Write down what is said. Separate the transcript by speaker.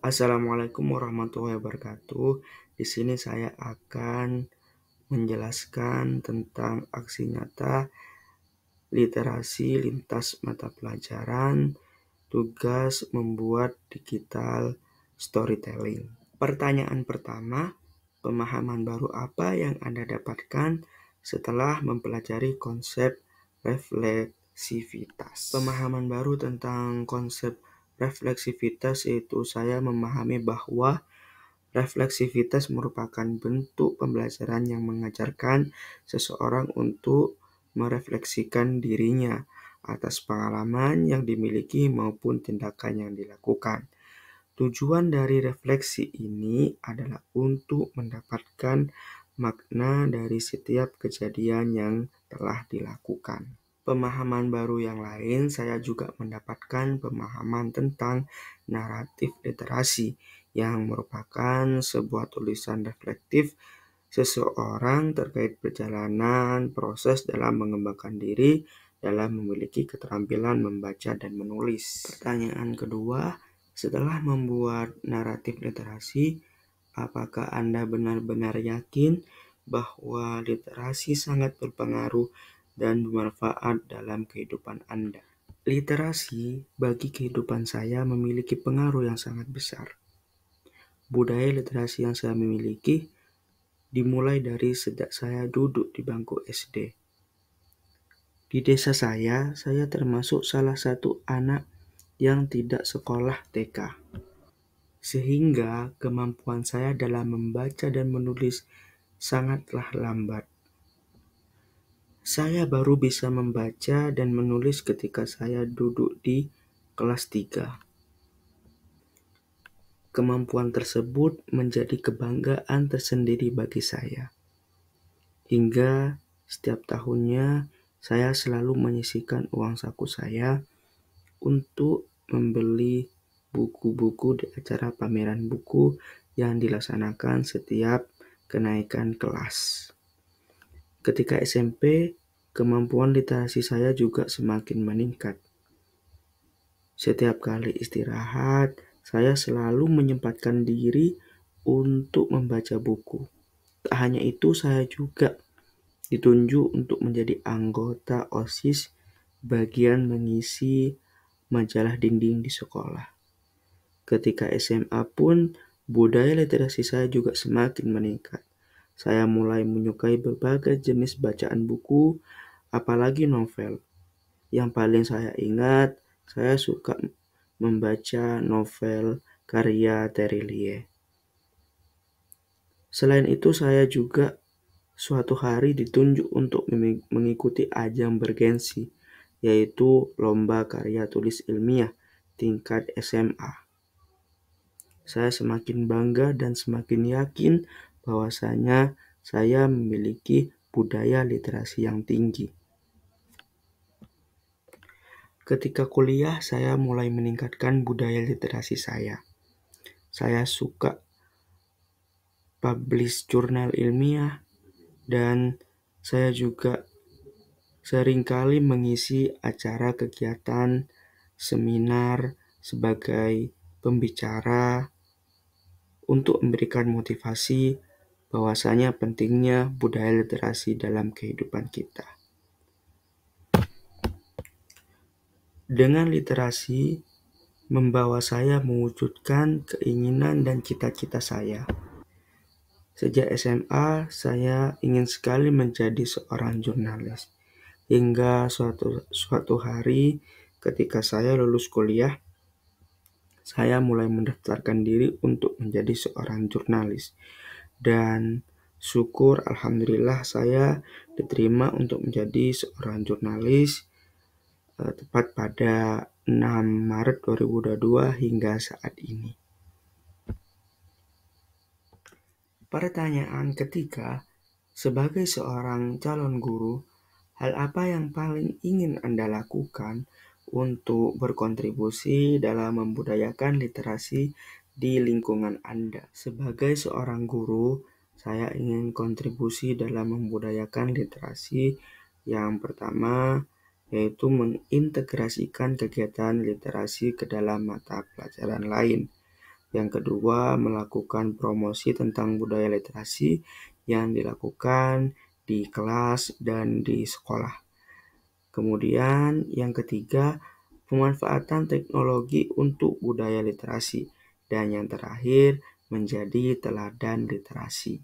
Speaker 1: Assalamualaikum warahmatullahi wabarakatuh. Di sini saya akan menjelaskan tentang aksi nyata literasi lintas mata pelajaran, tugas membuat digital storytelling. Pertanyaan pertama, pemahaman baru apa yang Anda dapatkan setelah mempelajari konsep refleksivitas? Pemahaman baru tentang konsep Refleksivitas yaitu saya memahami bahwa refleksivitas merupakan bentuk pembelajaran yang mengajarkan seseorang untuk merefleksikan dirinya atas pengalaman yang dimiliki maupun tindakan yang dilakukan. Tujuan dari refleksi ini adalah untuk mendapatkan makna dari setiap kejadian yang telah dilakukan pemahaman baru yang lain, saya juga mendapatkan pemahaman tentang naratif literasi yang merupakan sebuah tulisan reflektif seseorang terkait perjalanan proses dalam mengembangkan diri dalam memiliki keterampilan membaca dan menulis. Pertanyaan kedua, setelah membuat naratif literasi, apakah Anda benar-benar yakin bahwa literasi sangat berpengaruh dan bermanfaat dalam kehidupan Anda. Literasi bagi kehidupan saya memiliki pengaruh yang sangat besar. Budaya literasi yang saya miliki dimulai dari sejak saya duduk di bangku SD. Di desa saya, saya termasuk salah satu anak yang tidak sekolah TK. Sehingga kemampuan saya dalam membaca dan menulis sangatlah lambat. Saya baru bisa membaca dan menulis ketika saya duduk di kelas 3. Kemampuan tersebut menjadi kebanggaan tersendiri bagi saya. Hingga setiap tahunnya saya selalu menyisihkan uang saku saya untuk membeli buku-buku di acara pameran buku yang dilaksanakan setiap kenaikan kelas. Ketika SMP, Kemampuan literasi saya juga semakin meningkat. Setiap kali istirahat, saya selalu menyempatkan diri untuk membaca buku. Tak hanya itu, saya juga ditunjuk untuk menjadi anggota OSIS bagian mengisi majalah dinding di sekolah. Ketika SMA pun, budaya literasi saya juga semakin meningkat. Saya mulai menyukai berbagai jenis bacaan buku, apalagi novel. Yang paling saya ingat, saya suka membaca novel karya Terelie. Selain itu, saya juga suatu hari ditunjuk untuk mengikuti ajang bergensi, yaitu Lomba Karya Tulis Ilmiah tingkat SMA. Saya semakin bangga dan semakin yakin bahwasanya saya memiliki budaya literasi yang tinggi. Ketika kuliah, saya mulai meningkatkan budaya literasi saya. Saya suka publish jurnal ilmiah dan saya juga seringkali mengisi acara kegiatan seminar sebagai pembicara untuk memberikan motivasi bahwasanya pentingnya budaya literasi dalam kehidupan kita. Dengan literasi, membawa saya mewujudkan keinginan dan cita-cita saya. Sejak SMA, saya ingin sekali menjadi seorang jurnalis. Hingga suatu, suatu hari ketika saya lulus kuliah, saya mulai mendaftarkan diri untuk menjadi seorang jurnalis dan syukur alhamdulillah saya diterima untuk menjadi seorang jurnalis eh, tepat pada 6 Maret 2022 hingga saat ini. Pertanyaan ketiga, sebagai seorang calon guru, hal apa yang paling ingin Anda lakukan untuk berkontribusi dalam membudayakan literasi di lingkungan Anda. Sebagai seorang guru, saya ingin kontribusi dalam membudayakan literasi. Yang pertama, yaitu mengintegrasikan kegiatan literasi ke dalam mata pelajaran lain. Yang kedua, melakukan promosi tentang budaya literasi yang dilakukan di kelas dan di sekolah. Kemudian, yang ketiga, pemanfaatan teknologi untuk budaya literasi dan yang terakhir menjadi teladan literasi.